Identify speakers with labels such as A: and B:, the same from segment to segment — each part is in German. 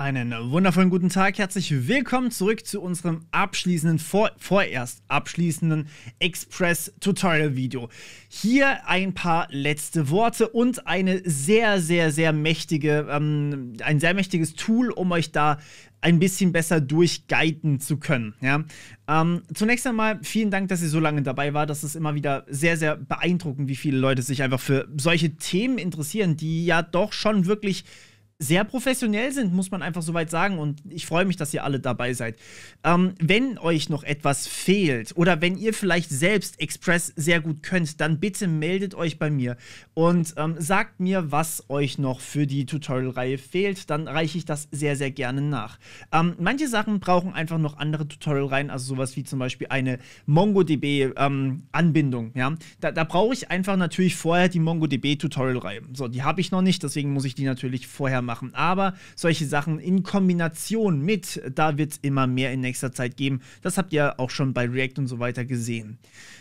A: Einen wundervollen guten Tag, herzlich willkommen zurück zu unserem abschließenden, vor, vorerst abschließenden Express-Tutorial-Video. Hier ein paar letzte Worte und eine sehr, sehr, sehr mächtige, ähm, ein sehr mächtiges Tool, um euch da ein bisschen besser durchguiden zu können. Ja? Ähm, zunächst einmal vielen Dank, dass ihr so lange dabei war. Das ist immer wieder sehr, sehr beeindruckend, wie viele Leute sich einfach für solche Themen interessieren, die ja doch schon wirklich sehr professionell sind, muss man einfach soweit sagen. Und ich freue mich, dass ihr alle dabei seid. Ähm, wenn euch noch etwas fehlt oder wenn ihr vielleicht selbst Express sehr gut könnt, dann bitte meldet euch bei mir und ähm, sagt mir, was euch noch für die Tutorial-Reihe fehlt. Dann reiche ich das sehr, sehr gerne nach. Ähm, manche Sachen brauchen einfach noch andere Tutorial-Reihen, also sowas wie zum Beispiel eine MongoDB-Anbindung. Ähm, ja? Da, da brauche ich einfach natürlich vorher die MongoDB-Tutorial-Reihe. So, die habe ich noch nicht, deswegen muss ich die natürlich vorher machen machen. Aber solche Sachen in Kombination mit, da wird es immer mehr in nächster Zeit geben. Das habt ihr auch schon bei React und so weiter gesehen.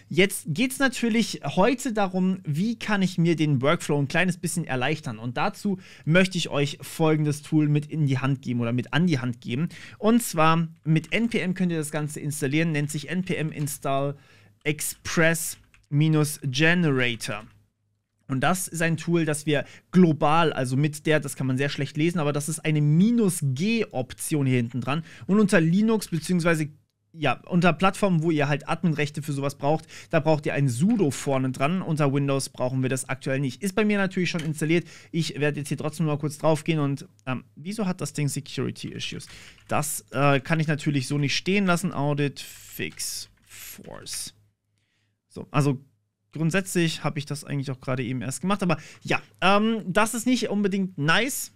A: Jetzt geht es natürlich heute darum, wie kann ich mir den Workflow ein kleines bisschen erleichtern. Und dazu möchte ich euch folgendes Tool mit in die Hand geben oder mit an die Hand geben. Und zwar mit NPM könnt ihr das Ganze installieren, nennt sich NPM Install Express-Generator. Minus und das ist ein Tool, das wir global, also mit der, das kann man sehr schlecht lesen, aber das ist eine Minus-G-Option hier hinten dran. Und unter Linux bzw ja, unter Plattformen, wo ihr halt Adminrechte für sowas braucht, da braucht ihr ein Sudo vorne dran. Unter Windows brauchen wir das aktuell nicht. Ist bei mir natürlich schon installiert. Ich werde jetzt hier trotzdem mal kurz drauf gehen und ähm, wieso hat das Ding Security Issues? Das äh, kann ich natürlich so nicht stehen lassen. Audit Fix Force. So, also grundsätzlich habe ich das eigentlich auch gerade eben erst gemacht. Aber ja, ähm, das ist nicht unbedingt nice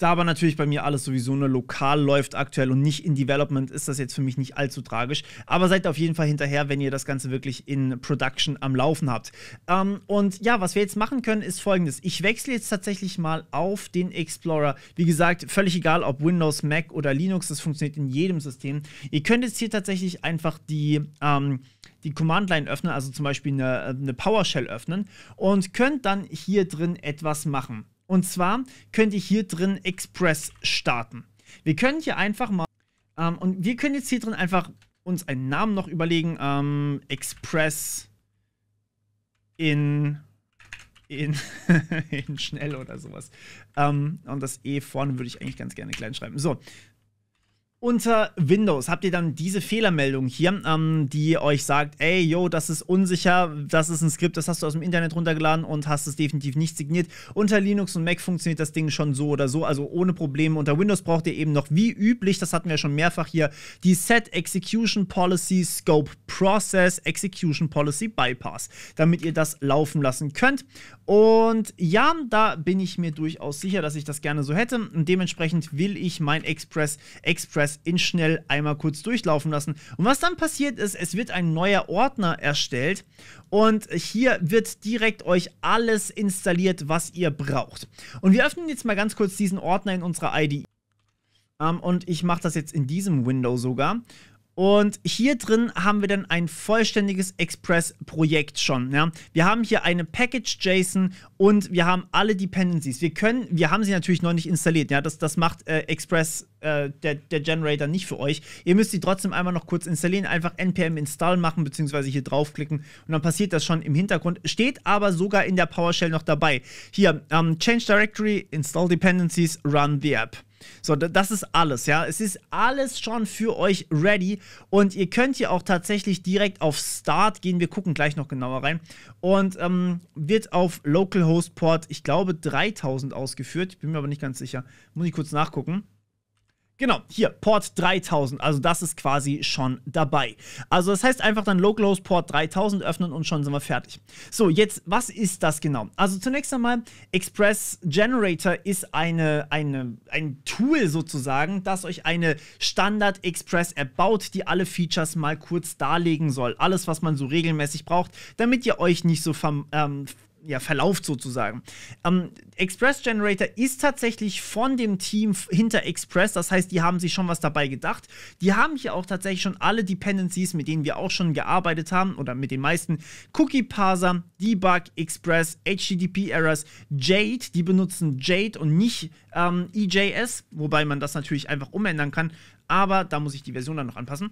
A: da aber natürlich bei mir alles sowieso nur lokal läuft aktuell und nicht in Development, ist das jetzt für mich nicht allzu tragisch. Aber seid auf jeden Fall hinterher, wenn ihr das Ganze wirklich in Production am Laufen habt. Ähm, und ja, was wir jetzt machen können, ist folgendes. Ich wechsle jetzt tatsächlich mal auf den Explorer. Wie gesagt, völlig egal, ob Windows, Mac oder Linux, das funktioniert in jedem System. Ihr könnt jetzt hier tatsächlich einfach die, ähm, die Command-Line öffnen, also zum Beispiel eine, eine PowerShell öffnen und könnt dann hier drin etwas machen. Und zwar könnt ihr hier drin Express starten. Wir können hier einfach mal, ähm, und wir können jetzt hier drin einfach uns einen Namen noch überlegen. Ähm, Express in, in, in schnell oder sowas. Ähm, und das E vorne würde ich eigentlich ganz gerne klein schreiben. So, unter Windows habt ihr dann diese Fehlermeldung hier, ähm, die euch sagt, ey, yo, das ist unsicher, das ist ein Skript, das hast du aus dem Internet runtergeladen und hast es definitiv nicht signiert. Unter Linux und Mac funktioniert das Ding schon so oder so, also ohne Probleme. Unter Windows braucht ihr eben noch, wie üblich, das hatten wir schon mehrfach hier, die Set Execution Policy Scope Process Execution Policy Bypass, damit ihr das laufen lassen könnt. Und ja, da bin ich mir durchaus sicher, dass ich das gerne so hätte. Und dementsprechend will ich mein Express Express Hinweis in schnell einmal kurz durchlaufen lassen. Und was dann passiert ist, es wird ein neuer Ordner erstellt und hier wird direkt euch alles installiert, was ihr braucht. Und wir öffnen jetzt mal ganz kurz diesen Ordner in unserer IDE. Um, ähm, und ich mache das jetzt in diesem Window sogar. Und hier drin haben wir dann ein vollständiges Express-Projekt schon. Ja? Wir haben hier eine Package-JSON und wir haben alle Dependencies. Wir können, wir haben sie natürlich noch nicht installiert. Ja? Das, das macht äh, Express, äh, der, der Generator, nicht für euch. Ihr müsst sie trotzdem einmal noch kurz installieren. Einfach npm install machen, beziehungsweise hier draufklicken. Und dann passiert das schon im Hintergrund. Steht aber sogar in der PowerShell noch dabei. Hier, ähm, Change Directory, Install Dependencies, Run the App. So, das ist alles, ja. Es ist alles schon für euch ready und ihr könnt hier auch tatsächlich direkt auf Start gehen. Wir gucken gleich noch genauer rein und ähm, wird auf Localhost Port, ich glaube, 3000 ausgeführt. Ich bin mir aber nicht ganz sicher. Muss ich kurz nachgucken. Genau, hier, Port 3000. Also das ist quasi schon dabei. Also das heißt einfach dann Localhost Port 3000 öffnen und schon sind wir fertig. So, jetzt, was ist das genau? Also zunächst einmal, Express Generator ist eine, eine, ein Tool sozusagen, das euch eine Standard Express App baut, die alle Features mal kurz darlegen soll. Alles, was man so regelmäßig braucht, damit ihr euch nicht so ver ähm, ja, verlauft sozusagen. Ähm, Express Generator ist tatsächlich von dem Team hinter Express, das heißt, die haben sich schon was dabei gedacht. Die haben hier auch tatsächlich schon alle Dependencies, mit denen wir auch schon gearbeitet haben oder mit den meisten. Cookie Parser, Debug, Express, HTTP Errors, Jade, die benutzen Jade und nicht ähm, EJS, wobei man das natürlich einfach umändern kann, aber da muss ich die Version dann noch anpassen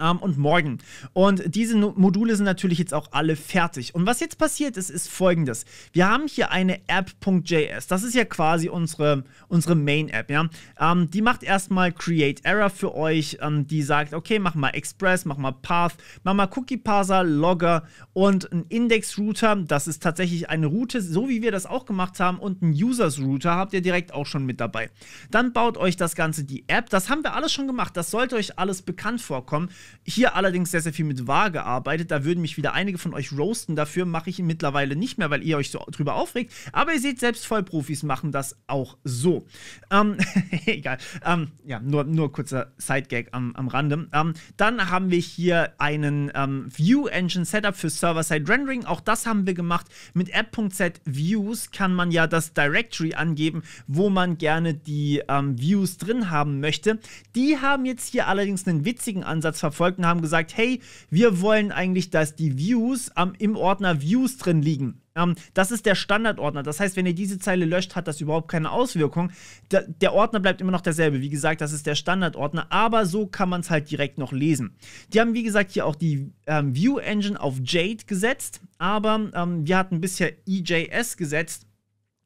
A: ähm, und morgen. Und diese Module sind natürlich jetzt auch alle fertig. Und was jetzt passiert ist, ist folgendes. Wir haben hier eine App.js. Das ist ja quasi unsere, unsere Main-App. Ja? Ähm, die macht erstmal Create Error für euch. Ähm, die sagt, okay, mach mal Express, mach mal Path, mach mal Cookie Parser, Logger und ein Index-Router. Das ist tatsächlich eine Route, so wie wir das auch gemacht haben. Und ein Users-Router habt ihr direkt auch schon mit dabei. Dann baut euch das Ganze die App. Das haben wir alles schon gemacht. Das sollte euch alles bekannt vorkommen. Hier allerdings sehr, sehr viel mit wahr gearbeitet. Da würden mich wieder einige von euch roasten. Dafür mache ich ihn mittlerweile nicht mehr, weil ihr euch so drüber aufregt. Aber ihr seht, selbst Vollprofis machen das auch so. Ähm, egal. Ähm, ja, nur, nur kurzer Sidegag am, am Rande. Ähm, dann haben wir hier einen ähm, View Engine Setup für Server-Side Rendering. Auch das haben wir gemacht. Mit app.z Views kann man ja das Directory angeben, wo man gerne die ähm, Views drin haben möchte. Die haben jetzt hier allerdings einen witzigen Ansatz verfolgt folgten, haben gesagt, hey, wir wollen eigentlich, dass die Views am, im Ordner Views drin liegen. Ähm, das ist der Standardordner. Das heißt, wenn ihr diese Zeile löscht, hat das überhaupt keine Auswirkung. Da, der Ordner bleibt immer noch derselbe. Wie gesagt, das ist der Standardordner, aber so kann man es halt direkt noch lesen. Die haben, wie gesagt, hier auch die ähm, View Engine auf Jade gesetzt, aber ähm, wir hatten bisher EJS gesetzt.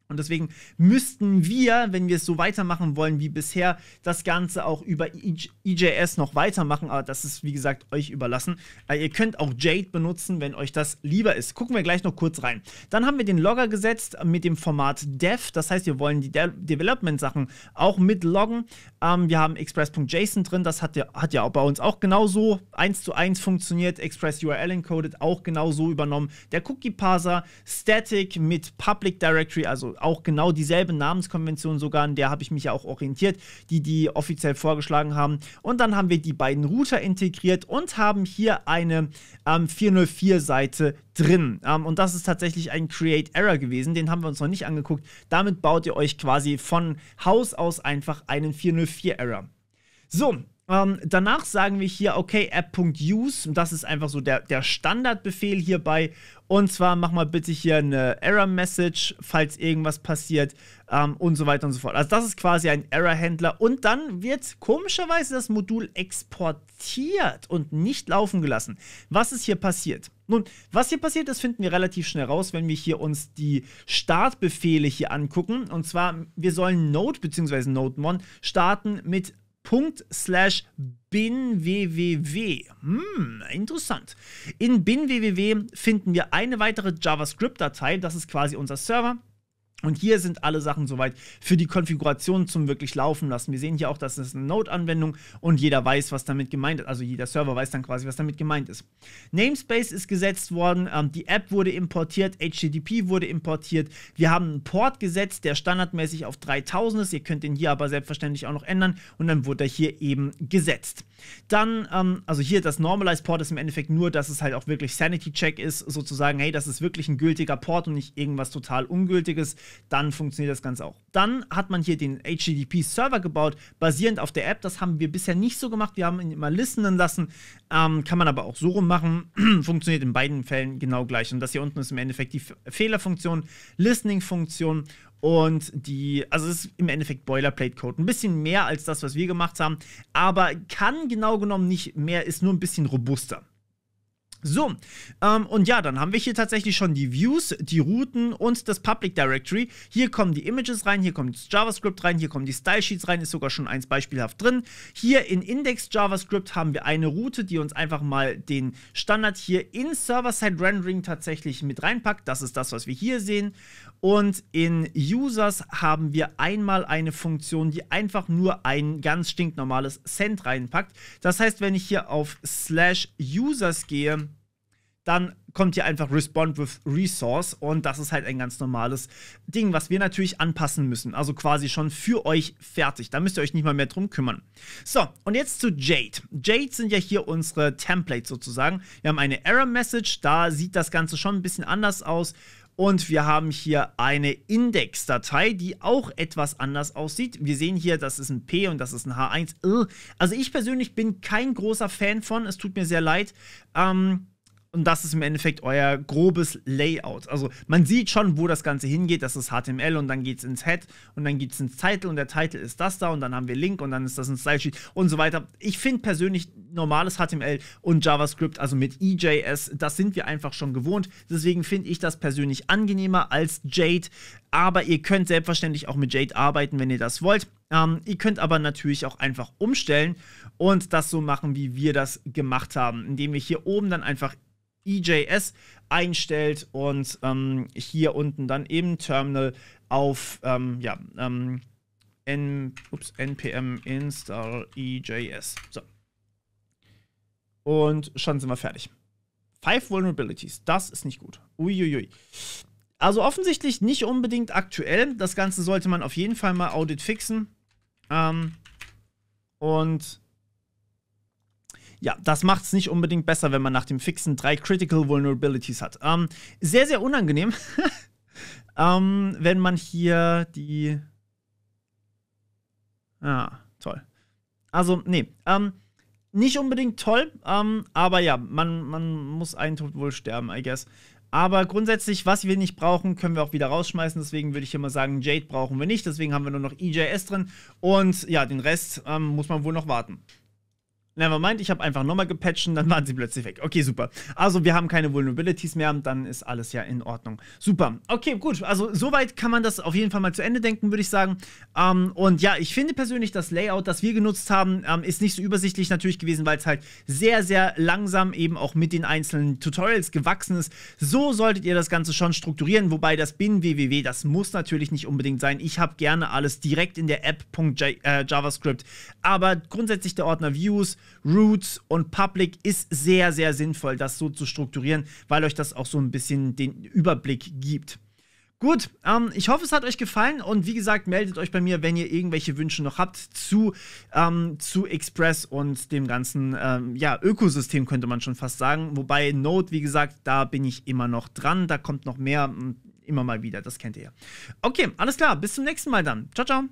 A: Und deswegen müssten wir, wenn wir es so weitermachen wollen wie bisher, das Ganze auch über EJS noch weitermachen. Aber das ist, wie gesagt, euch überlassen. Äh, ihr könnt auch Jade benutzen, wenn euch das lieber ist. Gucken wir gleich noch kurz rein. Dann haben wir den Logger gesetzt mit dem Format Dev. Das heißt, wir wollen die De Development-Sachen auch mitloggen. Ähm, wir haben express.json drin. Das hat ja, hat ja bei uns auch genauso eins zu eins funktioniert. Express URL encoded auch genauso übernommen. Der Cookie-Parser, Static mit Public Directory, also auch genau dieselbe Namenskonvention sogar, an der habe ich mich ja auch orientiert, die die offiziell vorgeschlagen haben. Und dann haben wir die beiden Router integriert und haben hier eine ähm, 404-Seite drin. Ähm, und das ist tatsächlich ein Create Error gewesen, den haben wir uns noch nicht angeguckt. Damit baut ihr euch quasi von Haus aus einfach einen 404-Error. So, ähm, danach sagen wir hier, okay, app.use, das ist einfach so der, der Standardbefehl hierbei. Und zwar mach mal bitte hier eine Error-Message, falls irgendwas passiert ähm, und so weiter und so fort. Also das ist quasi ein Error-Händler. Und dann wird komischerweise das Modul exportiert und nicht laufen gelassen. Was ist hier passiert? Nun, was hier passiert ist, finden wir relativ schnell raus, wenn wir hier uns die Startbefehle hier angucken. Und zwar, wir sollen Node bzw. NodeMon starten mit slash binwww. Hm, interessant. In binwww finden wir eine weitere JavaScript-Datei, das ist quasi unser Server. Und hier sind alle Sachen soweit für die Konfiguration zum wirklich laufen lassen. Wir sehen hier auch, dass es eine Node-Anwendung und jeder weiß, was damit gemeint ist. Also jeder Server weiß dann quasi, was damit gemeint ist. Namespace ist gesetzt worden, ähm, die App wurde importiert, HTTP wurde importiert. Wir haben einen Port gesetzt, der standardmäßig auf 3000 ist. Ihr könnt den hier aber selbstverständlich auch noch ändern und dann wurde er hier eben gesetzt. Dann, ähm, also hier das Normalize Port ist im Endeffekt nur, dass es halt auch wirklich Sanity Check ist, sozusagen, hey, das ist wirklich ein gültiger Port und nicht irgendwas total ungültiges dann funktioniert das Ganze auch. Dann hat man hier den HTTP-Server gebaut, basierend auf der App. Das haben wir bisher nicht so gemacht. Wir haben ihn immer listenen lassen. Ähm, kann man aber auch so rum machen. funktioniert in beiden Fällen genau gleich. Und das hier unten ist im Endeffekt die Fehlerfunktion, Listening-Funktion und die, also es ist im Endeffekt Boilerplate-Code. Ein bisschen mehr als das, was wir gemacht haben, aber kann genau genommen nicht mehr, ist nur ein bisschen robuster. So, ähm, und ja, dann haben wir hier tatsächlich schon die Views, die Routen und das Public Directory. Hier kommen die Images rein, hier kommt das JavaScript rein, hier kommen die Style Sheets rein, ist sogar schon eins beispielhaft drin. Hier in Index JavaScript haben wir eine Route, die uns einfach mal den Standard hier in Server-Side Rendering tatsächlich mit reinpackt. Das ist das, was wir hier sehen. Und in Users haben wir einmal eine Funktion, die einfach nur ein ganz stinknormales Send reinpackt. Das heißt, wenn ich hier auf slash Users gehe, dann kommt hier einfach Respond with Resource und das ist halt ein ganz normales Ding, was wir natürlich anpassen müssen. Also quasi schon für euch fertig. Da müsst ihr euch nicht mal mehr drum kümmern. So, und jetzt zu Jade. Jade sind ja hier unsere Templates sozusagen. Wir haben eine Error Message, da sieht das Ganze schon ein bisschen anders aus und wir haben hier eine Index-Datei, die auch etwas anders aussieht. Wir sehen hier, das ist ein P und das ist ein H1. Äh. Also ich persönlich bin kein großer Fan von. Es tut mir sehr leid. Ähm, und das ist im Endeffekt euer grobes Layout. Also man sieht schon, wo das Ganze hingeht. Das ist HTML und dann geht es ins Head und dann geht es ins Title und der Title ist das da und dann haben wir Link und dann ist das ein Style-Sheet und so weiter. Ich finde persönlich normales HTML und JavaScript, also mit EJS, das sind wir einfach schon gewohnt. Deswegen finde ich das persönlich angenehmer als Jade. Aber ihr könnt selbstverständlich auch mit Jade arbeiten, wenn ihr das wollt. Ähm, ihr könnt aber natürlich auch einfach umstellen und das so machen, wie wir das gemacht haben, indem wir hier oben dann einfach EJS einstellt und ähm, hier unten dann im Terminal auf ähm, ja, ähm, N, ups, npm install EJS. So. Und schon sind wir fertig. Five Vulnerabilities, das ist nicht gut. Uiuiui. Also offensichtlich nicht unbedingt aktuell. Das Ganze sollte man auf jeden Fall mal Audit fixen. Ähm, und ja, das macht es nicht unbedingt besser, wenn man nach dem Fixen drei Critical Vulnerabilities hat. Ähm, sehr, sehr unangenehm, ähm, wenn man hier die. Ah, toll. Also, nee. Ähm, nicht unbedingt toll, ähm, aber ja, man, man muss einen Tod wohl sterben, I guess. Aber grundsätzlich, was wir nicht brauchen, können wir auch wieder rausschmeißen. Deswegen würde ich immer sagen, Jade brauchen wir nicht. Deswegen haben wir nur noch EJS drin. Und ja, den Rest ähm, muss man wohl noch warten. Nevermind, ich habe einfach nochmal gepatcht und dann waren sie plötzlich weg. Okay, super. Also wir haben keine Vulnerabilities mehr, dann ist alles ja in Ordnung. Super. Okay, gut. Also soweit kann man das auf jeden Fall mal zu Ende denken, würde ich sagen. Ähm, und ja, ich finde persönlich, das Layout, das wir genutzt haben, ähm, ist nicht so übersichtlich natürlich gewesen, weil es halt sehr, sehr langsam eben auch mit den einzelnen Tutorials gewachsen ist. So solltet ihr das Ganze schon strukturieren, wobei das bin www, das muss natürlich nicht unbedingt sein. Ich habe gerne alles direkt in der App.javascript. Äh, Aber grundsätzlich der Ordner Views, Roots und Public ist sehr, sehr sinnvoll, das so zu strukturieren, weil euch das auch so ein bisschen den Überblick gibt. Gut, ähm, ich hoffe, es hat euch gefallen und wie gesagt, meldet euch bei mir, wenn ihr irgendwelche Wünsche noch habt zu, ähm, zu Express und dem ganzen ähm, ja, Ökosystem, könnte man schon fast sagen. Wobei Node, wie gesagt, da bin ich immer noch dran, da kommt noch mehr, mm, immer mal wieder, das kennt ihr ja. Okay, alles klar, bis zum nächsten Mal dann. Ciao, ciao.